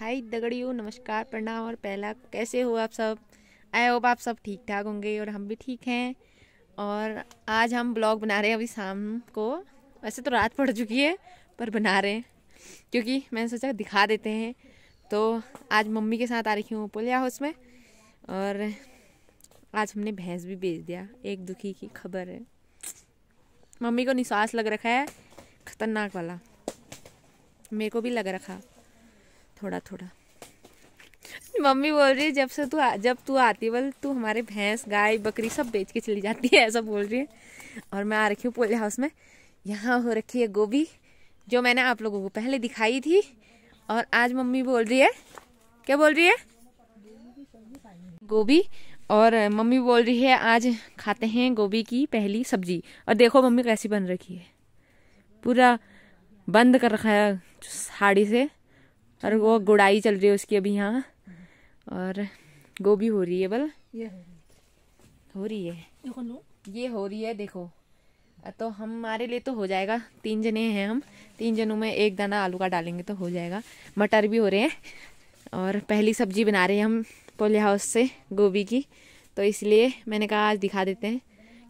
हाय दगड़ियों नमस्कार प्रणाम और पहला कैसे हो आप सब आई होप आप सब ठीक ठाक होंगे और हम भी ठीक हैं और आज हम ब्लॉग बना रहे हैं अभी शाम को वैसे तो रात पड़ चुकी है पर बना रहे हैं क्योंकि मैंने सोचा दिखा देते हैं तो आज मम्मी के साथ आ रही हूँ पोलिया हाउस में और आज हमने भैंस भी बेच दिया एक दुखी की खबर है मम्मी को निशास लग रखा है ख़तरनाक वाला मेरे को भी लग रखा थोड़ा थोड़ा मम्मी बोल रही है जब से तू जब तू आती बोल तू हमारे भैंस गाय बकरी सब बेच के चली जाती है ऐसा बोल रही है और मैं आ रखी हूँ पोले हाउस में यहाँ हो रखी है गोभी जो मैंने आप लोगों को पहले दिखाई थी और आज मम्मी बोल रही है क्या बोल रही है गोभी और मम्मी बोल रही है आज खाते हैं गोभी की पहली सब्जी और देखो मम्मी कैसी बन रखी है पूरा बंद कर रखा है साड़ी से और वो गुड़ाई चल रही है उसकी अभी यहाँ और गोभी हो रही है बल हो रही है ये हो रही है देखो तो हमारे लिए तो हो जाएगा तीन जने हैं हम तीन जनों में एक दाना आलू का डालेंगे तो हो जाएगा मटर भी हो रहे हैं और पहली सब्जी बना रहे हैं हम पोले हाउस से गोभी की तो इसलिए मैंने कहा आज दिखा देते हैं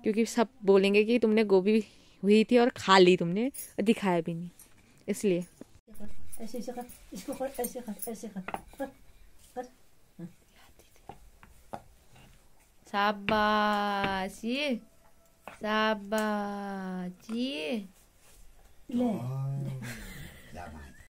क्योंकि सब बोलेंगे कि तुमने गोभी हुई थी और खा ली तुमने और दिखाया भी नहीं इसलिए Jeg synes ikke. Jeg skulle rødt. Jeg siger rødt. Jeg siger rødt. Rødt. Rødt. Sabasi. Sabati. Læ.